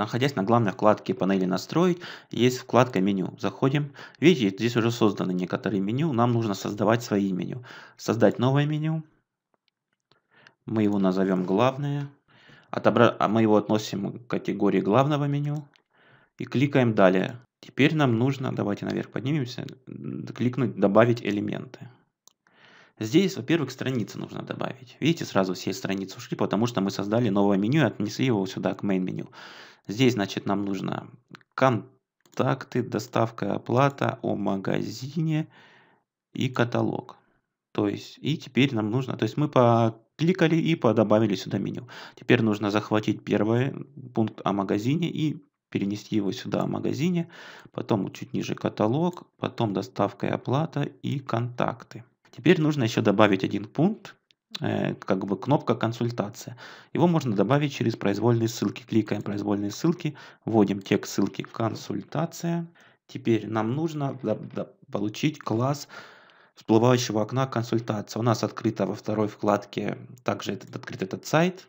находясь на главной вкладке панели «Настроить», есть вкладка «Меню». Заходим. Видите, здесь уже созданы некоторые меню. Нам нужно создавать свои меню. Создать новое меню. Мы его назовем «Главное». Отобра... А мы его относим к категории главного меню. И кликаем «Далее». Теперь нам нужно, давайте наверх поднимемся, кликнуть «Добавить элементы». Здесь, во-первых, страницы нужно добавить. Видите, сразу все страницы ушли, потому что мы создали новое меню и отнесли его сюда, к main меню. Здесь, значит, нам нужно контакты, доставка, оплата о магазине и каталог. То есть, и теперь нам нужно, то есть мы покликали и подобавили сюда меню. Теперь нужно захватить первый пункт о магазине и перенести его сюда о магазине, потом чуть ниже каталог, потом доставка и оплата и контакты. Теперь нужно еще добавить один пункт, Э, как бы кнопка консультация. Его можно добавить через произвольные ссылки. Кликаем произвольные ссылки, вводим текст ссылки консультация. Теперь нам нужно получить класс всплывающего окна консультация. У нас открыто во второй вкладке также этот, открыт этот сайт.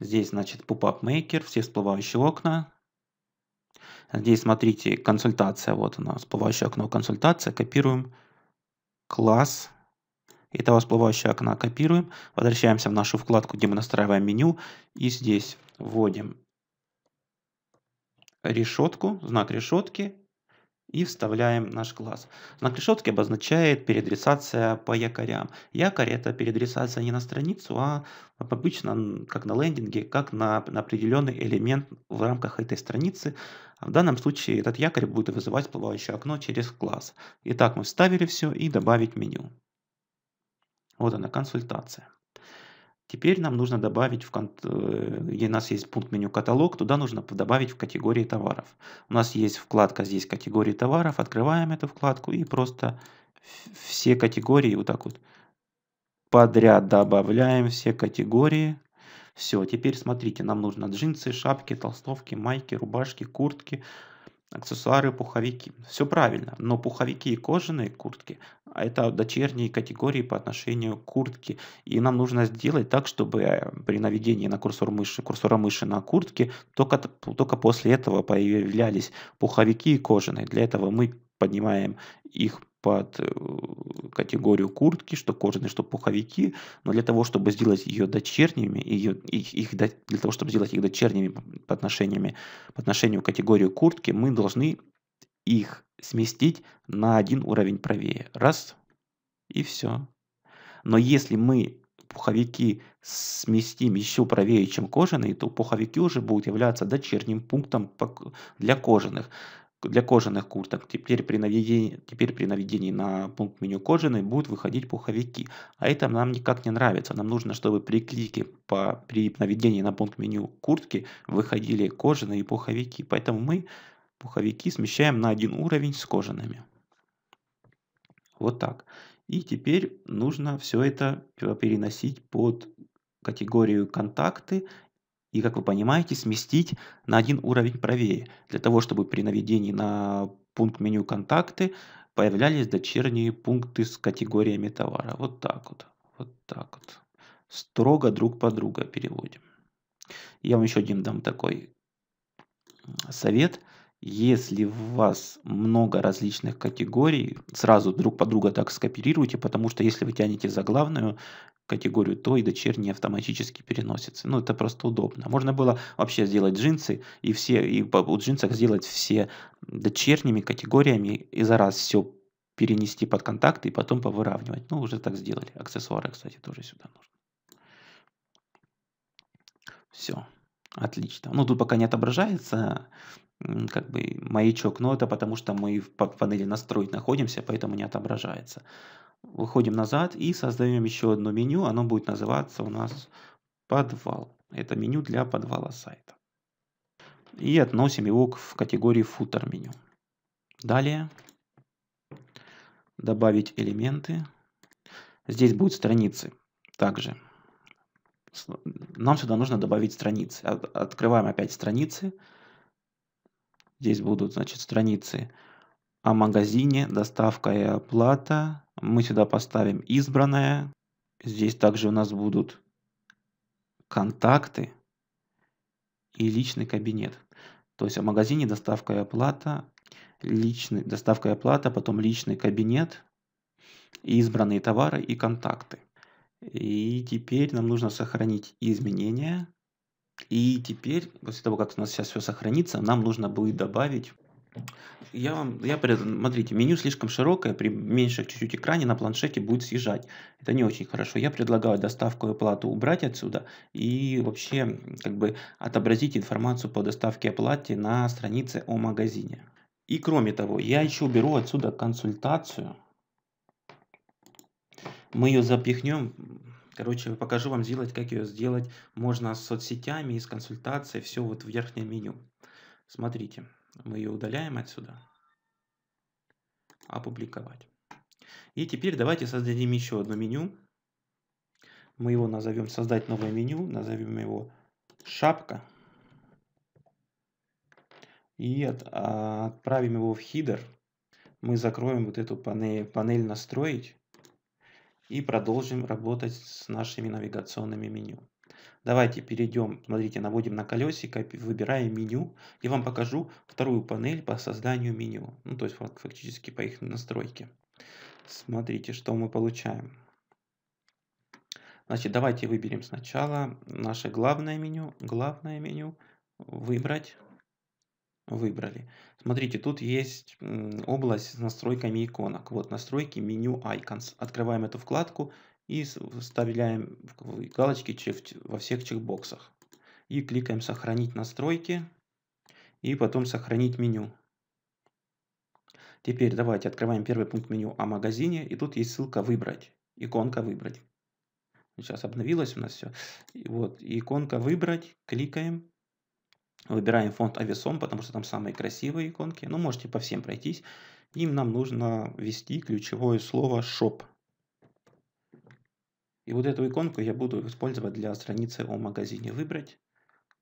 Здесь, значит, Pop-up Maker, все всплывающие окна. Здесь, смотрите, консультация, вот у нас всплывающее окно консультация. Копируем класс этого всплывающего окна копируем, возвращаемся в нашу вкладку, где мы настраиваем меню, и здесь вводим решетку, знак решетки, и вставляем наш класс. Знак решетки обозначает переадресация по якорям. Якорь это переадресация не на страницу, а обычно как на лендинге, как на, на определенный элемент в рамках этой страницы. В данном случае этот якорь будет вызывать всплывающее окно через класс. Итак, мы вставили все и добавить меню. Вот она, консультация. Теперь нам нужно добавить, в, э, где у нас есть пункт меню «Каталог», туда нужно добавить в категории товаров. У нас есть вкладка здесь «Категории товаров», открываем эту вкладку и просто все категории вот так вот подряд добавляем все категории. Все, теперь смотрите, нам нужно джинсы, шапки, толстовки, майки, рубашки, куртки, аксессуары, пуховики. Все правильно, но пуховики и кожаные куртки – это дочерние категории по отношению к куртке. И нам нужно сделать так, чтобы э, при наведении на курсор мыши, курсора мыши на куртке только, только после этого появлялись пуховики и кожаные. Для этого мы поднимаем их под э, категорию куртки, что кожаные, что пуховики, но для того, чтобы сделать ее дочерними, ее, их, их, для того, чтобы сделать их дочерними по, отношениями, по отношению к категории куртки, мы должны их сместить на один уровень правее. Раз, и все. Но если мы пуховики сместим еще правее, чем кожаные, то пуховики уже будут являться дочерним пунктом для кожаных для кожаных курток. Теперь при, наведении, теперь при наведении на пункт меню кожаный будут выходить пуховики. А это нам никак не нравится. Нам нужно, чтобы при клике по, при наведении на пункт меню куртки выходили кожаные пуховики. Поэтому мы пуховики смещаем на один уровень с кожаными. Вот так. И теперь нужно все это э, переносить под категорию контакты и, как вы понимаете, сместить на один уровень правее, для того, чтобы при наведении на пункт меню «Контакты» появлялись дочерние пункты с категориями товара. Вот так вот. Вот так вот. Строго друг по друга переводим. Я вам еще один дам такой совет – если у вас много различных категорий, сразу друг под друга так скопируйте, потому что если вы тянете за главную категорию, то и дочерние автоматически переносится. Ну, это просто удобно. Можно было вообще сделать джинсы и все, и у джинсах сделать все дочерними категориями и за раз все перенести под контакты и потом повыравнивать. Ну, уже так сделали. Аксессуары, кстати, тоже сюда нужно. Все. Отлично. Ну, тут пока не отображается как бы маячок, но это потому что мы в панели настроить находимся, поэтому не отображается. Выходим назад и создаем еще одно меню, оно будет называться у нас подвал. Это меню для подвала сайта. И относим его к категории футер меню. Далее добавить элементы. Здесь будут страницы также ну, нам сюда нужно добавить страницы. открываем опять страницы. Здесь будут, значит, страницы о магазине, доставка и оплата. Мы сюда поставим избранное. Здесь также у нас будут контакты и личный кабинет. То есть о магазине, доставка и оплата, личный, доставка и оплата, потом личный кабинет, избранные товары и контакты. И теперь нам нужно сохранить изменения. И теперь, после того, как у нас сейчас все сохранится, нам нужно будет добавить... Я вам, я, смотрите, меню слишком широкое, при меньших чуть-чуть экране на планшете будет съезжать. Это не очень хорошо. Я предлагаю доставку и оплату убрать отсюда и вообще как бы отобразить информацию по доставке и оплате на странице о магазине. И кроме того, я еще уберу отсюда консультацию. Мы ее запихнем, короче, покажу вам сделать, как ее сделать можно с соцсетями и с консультацией, все вот в верхнем меню. Смотрите, мы ее удаляем отсюда. Опубликовать. И теперь давайте создадим еще одно меню. Мы его назовем «Создать новое меню», назовем его «Шапка». И от, а, отправим его в хидер. Мы закроем вот эту панель, панель «Настроить» и продолжим работать с нашими навигационными меню. Давайте перейдем, смотрите, наводим на колесико, выбираем меню. Я вам покажу вторую панель по созданию меню. Ну, то есть фактически по их настройке. Смотрите, что мы получаем. Значит, давайте выберем сначала наше главное меню. Главное меню. Выбрать выбрали. Смотрите, тут есть область с настройками иконок. Вот настройки меню Icons. Открываем эту вкладку и вставляем галочки во всех чекбоксах. И кликаем «Сохранить настройки» и потом «Сохранить меню». Теперь давайте открываем первый пункт меню о магазине, и тут есть ссылка «Выбрать», иконка «Выбрать». Сейчас обновилось у нас все. И вот, иконка «Выбрать», кликаем, Выбираем фонд Avison, потому что там самые красивые иконки. Но ну, можете по всем пройтись. Им нам нужно ввести ключевое слово shop. И вот эту иконку я буду использовать для страницы о магазине. Выбрать.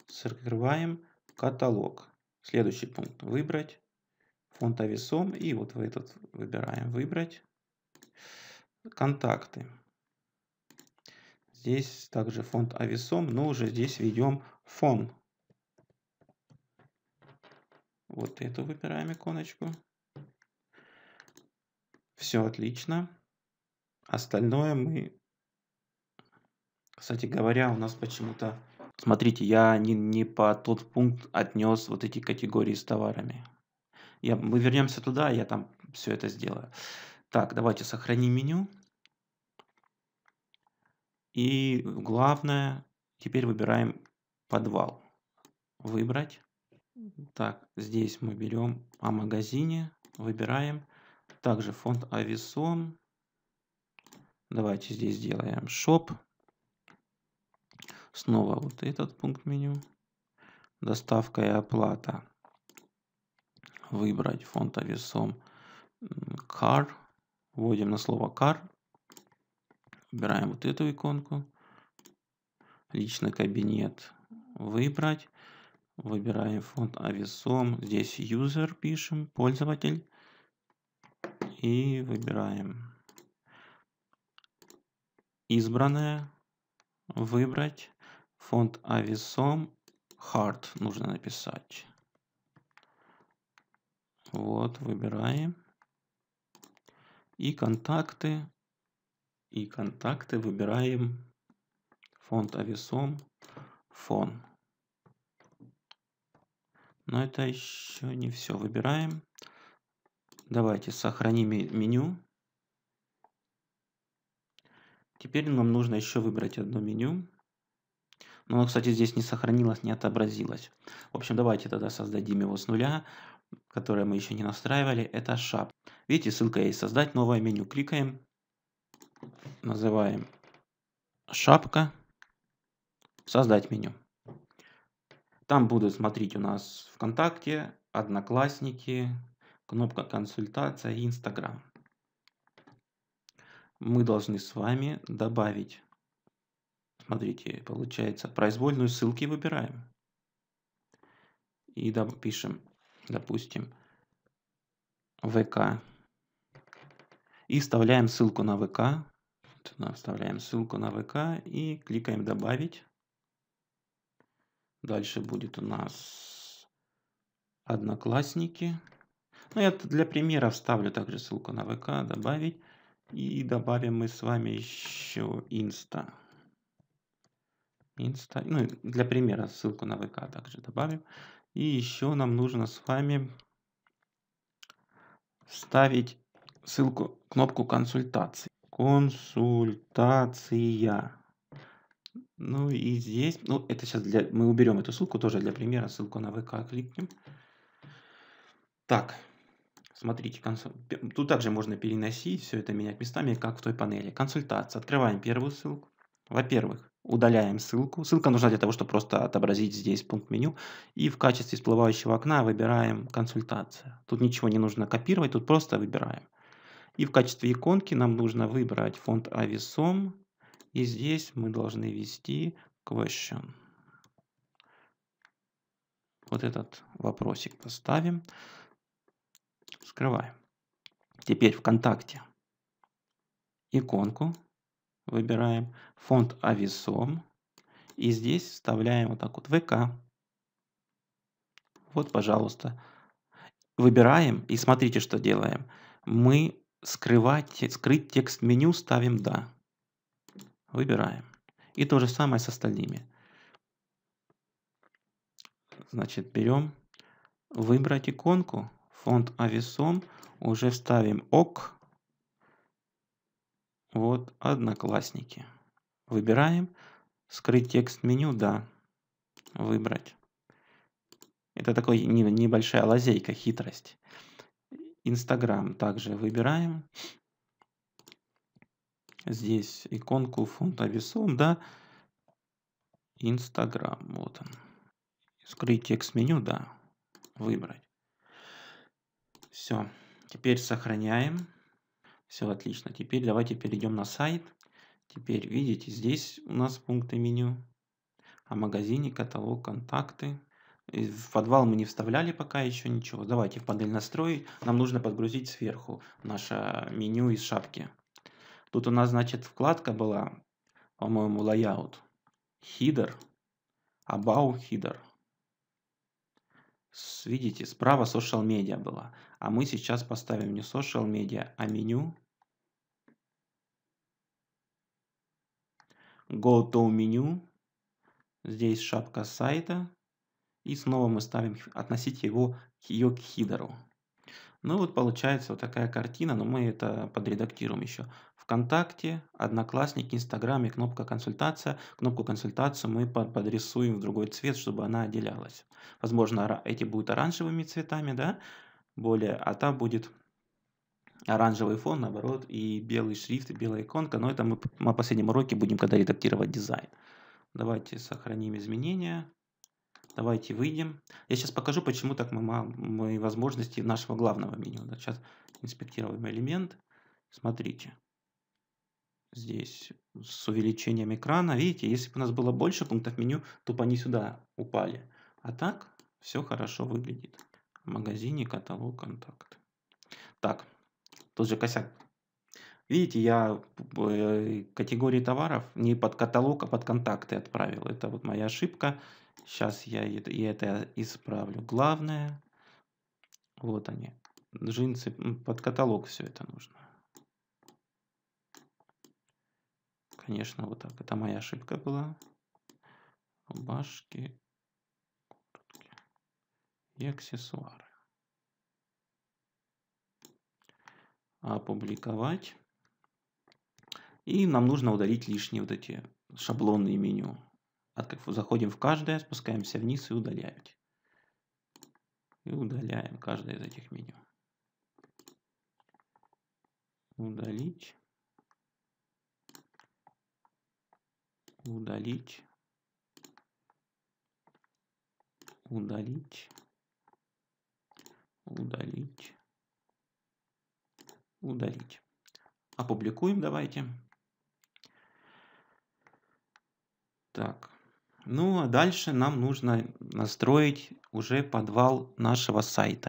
Закрываем каталог. Следующий пункт. Выбрать. Фонд Avison. И вот в этот выбираем выбрать. Контакты. Здесь также фонд Avison, но уже здесь ведем фон. Вот эту выбираем иконочку. Все отлично. Остальное мы... Кстати говоря, у нас почему-то... Смотрите, я не, не по тот пункт отнес вот эти категории с товарами. Я, мы вернемся туда, я там все это сделаю. Так, давайте сохраним меню. И главное, теперь выбираем подвал. Выбрать. Так, здесь мы берем о магазине, выбираем. Также фонд Авесом. Давайте здесь сделаем шоп. Снова вот этот пункт меню. Доставка и оплата. Выбрать фонд Авесом car. Вводим на слово car. Выбираем вот эту иконку. Личный кабинет выбрать. Выбираем а фонд Avisom. Здесь user пишем, пользователь. И выбираем избранное, выбрать, фонд Avisom, а hard нужно написать. Вот, выбираем. И контакты. И контакты выбираем фонд Avisom, а фон. Но это еще не все. Выбираем. Давайте сохраним меню. Теперь нам нужно еще выбрать одно меню. Но кстати, здесь не сохранилось, не отобразилось. В общем, давайте тогда создадим его с нуля, которое мы еще не настраивали. Это шап. Видите, ссылка есть «Создать новое меню». Кликаем. Называем «Шапка». «Создать меню». Там будут смотреть у нас ВКонтакте, Одноклассники, кнопка консультация и Инстаграм. Мы должны с вами добавить, смотрите, получается, произвольную ссылки выбираем. И пишем, допустим, ВК. И вставляем ссылку на ВК. Вставляем ссылку на ВК и кликаем «Добавить». Дальше будет у нас одноклассники. Ну, я для примера вставлю также ссылку на ВК, добавить. И добавим мы с вами еще инста. Инста. Ну, для примера ссылку на ВК также добавим. И еще нам нужно с вами вставить ссылку, кнопку консультации. Консультация. Ну и здесь, ну это сейчас для, мы уберем эту ссылку тоже для примера, ссылку на ВК кликнем. Так, смотрите, консоль, тут также можно переносить, все это менять местами, как в той панели. Консультация, открываем первую ссылку. Во-первых, удаляем ссылку. Ссылка нужна для того, чтобы просто отобразить здесь пункт меню. И в качестве всплывающего окна выбираем консультация. Тут ничего не нужно копировать, тут просто выбираем. И в качестве иконки нам нужно выбрать фонд Avison и здесь мы должны ввести question. Вот этот вопросик поставим. Скрываем. Теперь ВКонтакте иконку выбираем, фонд Ависом. И здесь вставляем вот так вот ВК. Вот, пожалуйста. Выбираем и смотрите, что делаем. Мы скрывать, скрыть текст меню ставим «Да». Выбираем. И то же самое с остальными. Значит, берем выбрать иконку, фонд Авесом, уже ставим ОК. Вот, Одноклассники. Выбираем. Скрыть текст меню, да. Выбрать. Это такая небольшая лазейка, хитрость. Инстаграм также выбираем здесь иконку фонта весом, да, Инстаграм, вот он. Скрыть текст меню, да, выбрать. Все, теперь сохраняем. Все отлично. Теперь давайте перейдем на сайт. Теперь видите, здесь у нас пункты меню. О магазине, каталог, контакты. В подвал мы не вставляли пока еще ничего. Давайте в панель настроить. Нам нужно подгрузить сверху наше меню из шапки. Тут у нас, значит, вкладка была, по-моему, layout. Header. About header. Видите, справа social media была. А мы сейчас поставим не social media, а меню. Go to меню. Здесь шапка сайта. И снова мы ставим относить его ее к хидеру. Ну вот получается вот такая картина, но мы это подредактируем еще. ВКонтакте, Одноклассники, Инстаграме, кнопка консультация. Кнопку консультацию мы подрисуем в другой цвет, чтобы она отделялась. Возможно, эти будут оранжевыми цветами, да, более, а та будет оранжевый фон, наоборот, и белый шрифт, и белая иконка. Но это мы на последнем уроке будем, когда редактировать дизайн. Давайте сохраним изменения. Давайте выйдем. Я сейчас покажу, почему так мы, мои возможности нашего главного меню. Сейчас инспектируем элемент. Смотрите здесь э, с увеличением экрана. Видите, если бы у нас было больше пунктов меню, то бы они сюда упали. А так все хорошо выглядит. В магазине каталог контакт. Так, тот же косяк. Видите, я э, категории товаров не под каталог, а под контакты отправил. Это вот моя ошибка. Сейчас я это исправлю. Главное, вот они, джинсы, под каталог все это нужно. конечно, вот так. Это моя ошибка была. Рубашки, куртки и аксессуары. Опубликовать. И нам нужно удалить лишние вот эти шаблонные меню. Заходим в каждое, спускаемся вниз и удаляем. И удаляем каждое из этих меню. Удалить. удалить, удалить, удалить, удалить. Опубликуем давайте. Так. Ну а дальше нам нужно настроить уже подвал нашего сайта.